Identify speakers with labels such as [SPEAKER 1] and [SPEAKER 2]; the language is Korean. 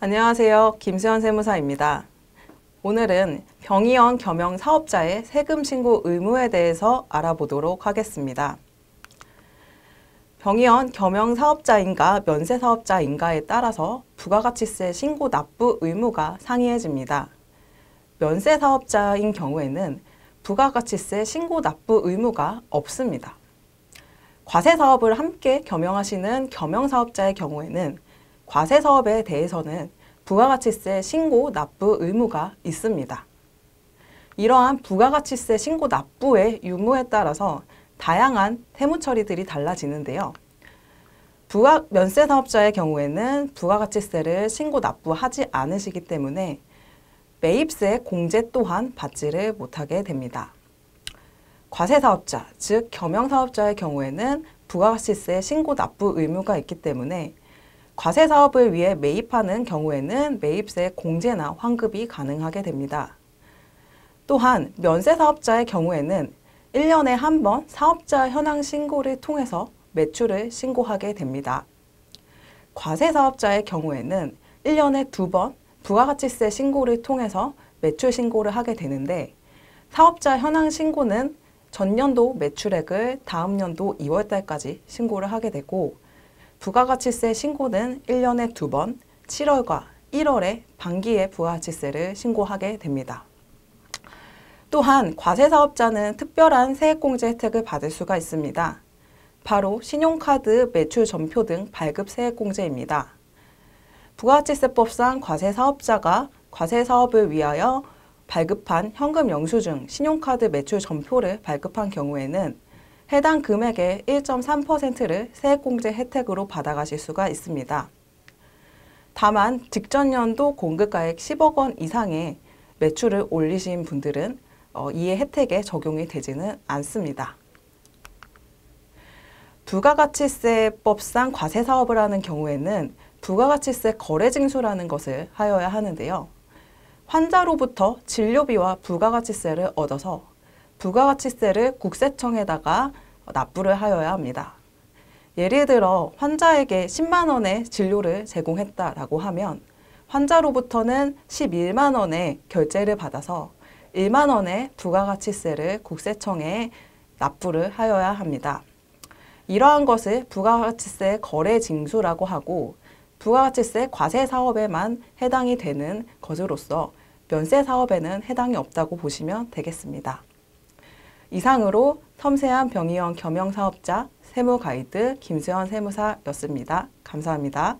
[SPEAKER 1] 안녕하세요. 김수현 세무사입니다. 오늘은 병의원 겸용 사업자의 세금 신고 의무에 대해서 알아보도록 하겠습니다. 병의원 겸용 사업자인가 면세 사업자인가에 따라서 부가가치세 신고 납부 의무가 상이해집니다. 면세 사업자인 경우에는 부가가치세 신고 납부 의무가 없습니다. 과세 사업을 함께 겸용하시는 겸용 사업자의 경우에는 과세 사업에 대해서는 부가가치세 신고 납부 의무가 있습니다. 이러한 부가가치세 신고 납부의 유무에 따라서 다양한 세무 처리들이 달라지는데요. 부가 면세 사업자의 경우에는 부가가치세를 신고 납부하지 않으시기 때문에 매입세 공제 또한 받지를 못하게 됩니다. 과세 사업자, 즉 겸용 사업자의 경우에는 부가가치세 신고 납부 의무가 있기 때문에 과세 사업을 위해 매입하는 경우에는 매입세 공제나 환급이 가능하게 됩니다. 또한 면세 사업자의 경우에는 1년에 한 번 사업자 현황 신고를 통해서 매출을 신고하게 됩니다. 과세 사업자의 경우에는 1년에 두 번 부가가치세 신고를 통해서 매출 신고를 하게 되는데 사업자 현황 신고는 전년도 매출액을 다음 년도 2월달까지 신고를 하게 되고 부가가치세 신고는 1년에 2 번, 7월과 1월에 반기에 부가가치세를 신고하게 됩니다. 또한 과세사업자는 특별한 세액공제 혜택을 받을 수가 있습니다. 바로 신용카드 매출 전표 등 발급 세액공제입니다. 부가가치세법상 과세사업자가 과세사업을 위하여 발급한 현금 영수증, 신용카드 매출 전표를 발급한 경우에는 해당 금액의 1.3%를 세액공제 혜택으로 받아가실 수가 있습니다. 다만 직전 연도 공급가액 10억 원 이상의 매출을 올리신 분들은 어, 이에 혜택에 적용이 되지는 않습니다. 부가가치세법상 과세사업을 하는 경우에는 부가가치세 거래징수라는 것을 하여야 하는데요. 환자로부터 진료비와 부가가치세를 얻어서 부가가치세를 국세청에다가 납부를 하여야 합니다. 예를 들어 환자에게 10만 원의 진료를 제공했다라고 하면 환자로부터는 11만 원의 결제를 받아서 1만 원의 부가가치세를 국세청에 납부를 하여야 합니다. 이러한 것을 부가가치세 거래 징수라고 하고 부가가치세 과세 사업에만 해당이 되는 것으로서 면세 사업에는 해당이 없다고 보시면 되겠습니다. 이상으로 섬세한 병의원 겸용 사업자 세무 가이드 김수현 세무사였습니다. 감사합니다.